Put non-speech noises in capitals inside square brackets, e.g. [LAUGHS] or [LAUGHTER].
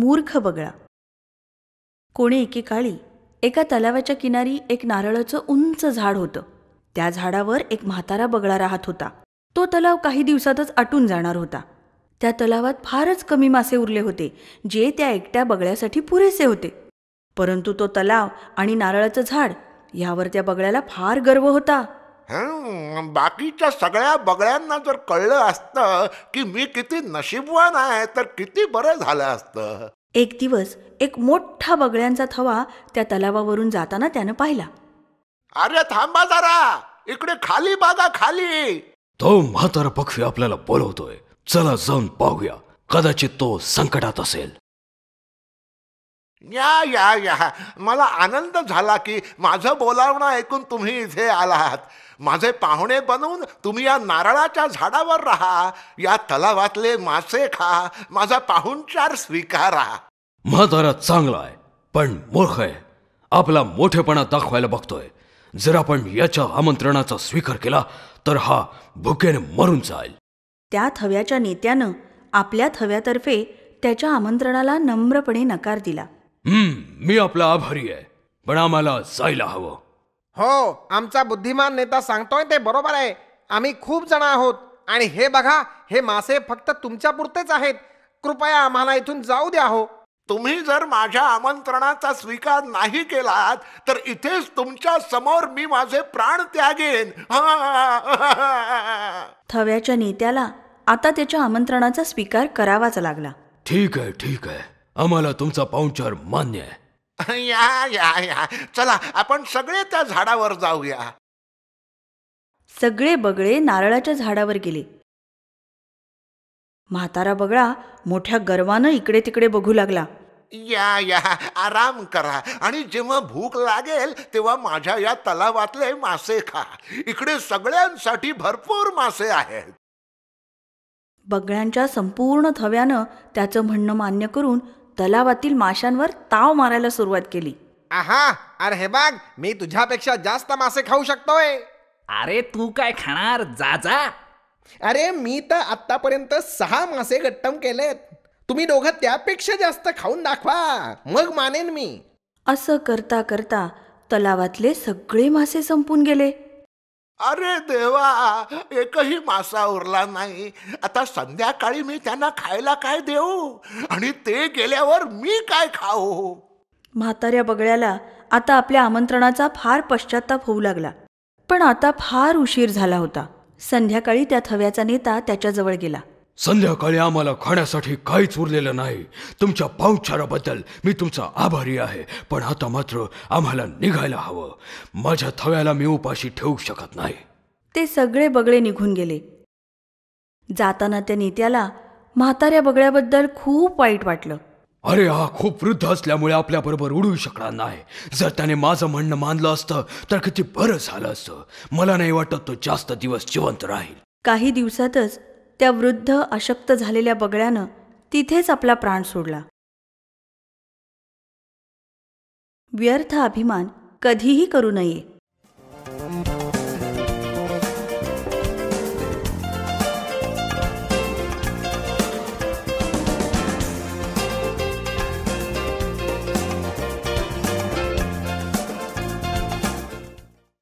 मूर्ख बगळा कोणी एकेकाळी एका तलावाच्या किनारी एक नारळाचं उंच झाड होतं त्या झाडावर एक म्हातारा बगळा राहत होता तो तलाव काही दिवसातच आटून जाणार होता त्या तलावात फारच कमी मासे उरले होते जे त्या एकट्या बगळ्यासाठी पुरेसे होते परंतु तो तलाव आणि नारळाचं झाड यावर त्या बगळ्याला फार गर्व होता बाकीच्या सगळ्या बगळ्यांना जर कळलं असतं की मी किती नशीबवान आहे तर किती बरं झालं असतं एक दिवस एक मोठा बगळ्यांचा थवा त्या तलावावरून जाताना त्यानं पाहिला अरे थांबा जरा इकडे खाली बागा खाली तो म्हातारा पक्षी आपल्याला बोलवतोय चला जाऊन पाहूया कदाचित तो संकटात असेल या या या मला आनंद झाला की माझं बोलावणं ऐकून तुम्ही इथे आलात माझे पाहुणे बनवून तुम्ही या नारळाच्या झाडावर राहा या तलावातले मासे खा माझा पाहुणचार स्वीकारा म्हातारा चांगला आहे पण मूर्ख आहे आपला मोठेपणा दाखवायला बघतोय जर आपण याच्या आमंत्रणाचा स्वीकार केला तर हा भुकेने मरून जाईल त्या थव्याच्या नेत्यानं आपल्या थव्यातर्फे त्याच्या आमंत्रणाला नम्रपणे नकार दिला हम्म मी आपला आभारी आहे पण आम्हाला जायला हवं हो आमचा बुद्धिमान नेता सांगतोय ते बरोबर आहे आम्ही खूप जण आहोत आणि हे बघा हे मासे फक्त तुमच्या पुरतेच आहेत कृपया आम्हाला इथून जाऊ द्या हो तुम्ही जर माझ्या आमंत्रणाचा स्वीकार नाही केलात तर इथेच तुमच्या समोर मी माझे प्राण त्यागेन [LAUGHS] थव्याच्या नेत्याला आता त्याच्या आमंत्रणाचा स्वीकार करावाच लागला ठीक आहे ठीक आहे आम्हाला तुमचा पाहुणचार मान्य आहे या या या चला आपण सगळे त्या झाडावर जाऊया सगळे बगळे नारळाच्या झाडावर गेले म्हातारा बगळा मोठ्या गर्वानं इकडे तिकडे बघू लागला या या आराम करा आणि जेव्हा भूक लागेल तेव्हा माझ्या या तलावातले मासे खा इकडे सगळ्यांसाठी भरपूर मासे आहेत बगळ्यांच्या संपूर्ण थव्यानं त्याचं म्हणणं मान्य करून तलावातील माशांवर ताव मारायला सुरुवात केली आहा अरे हे बाग मी तुझ्यापेक्षा जास्त मासे खाऊ शकतोय अरे तू काय खाणार जा जा अरे मी तर आतापर्यंत सहा मासे गट्टम केलेत तुम्ही दोघं त्यापेक्षा जास्त खाऊन दाखवा मग मानेन मी असं करता करता तलावातले सगळे मासे संपून गेले अरे देवा एकही मासा उरला नाही आता संध्याकाळी मी त्यांना खायला काय देऊ आणि ते गेल्यावर मी काय खाऊ म्हाताऱ्या बगळ्याला आता आपल्या आमंत्रणाचा फार पश्चाताप होऊ लागला पण आता फार उशीर झाला होता संध्याकाळी त्या थव्याचा नेता त्याच्याजवळ गेला संध्याकाळी आम्हाला खाण्यासाठी काहीच उरलेलं नाही तुमच्या पाहुचाराबद्दल मी तुमचा आभारी आहे पण आता मात्र आम्हाला निघायला हवं माझ्या थव्याला मी उपाशी ठेवू शकत नाही ते सगळे बगळे निघून गेले जाताना त्या नित्याला म्हाताऱ्या बगळ्याबद्दल खूप वाईट वाटलं अरे हा खूप वृद्ध असल्यामुळे आपल्याबरोबर उडू शकणार नाही जर त्याने माझं म्हणणं मानलं असतं तर किती बरं झालं असतं मला नाही वाटत तो जास्त दिवस जिवंत राहील काही दिवसातच त्या वृद्ध अशक्त झालेल्या बगळ्यानं तिथेच आपला प्राण सोडला व्यर्थ अभिमान कधीही करू नये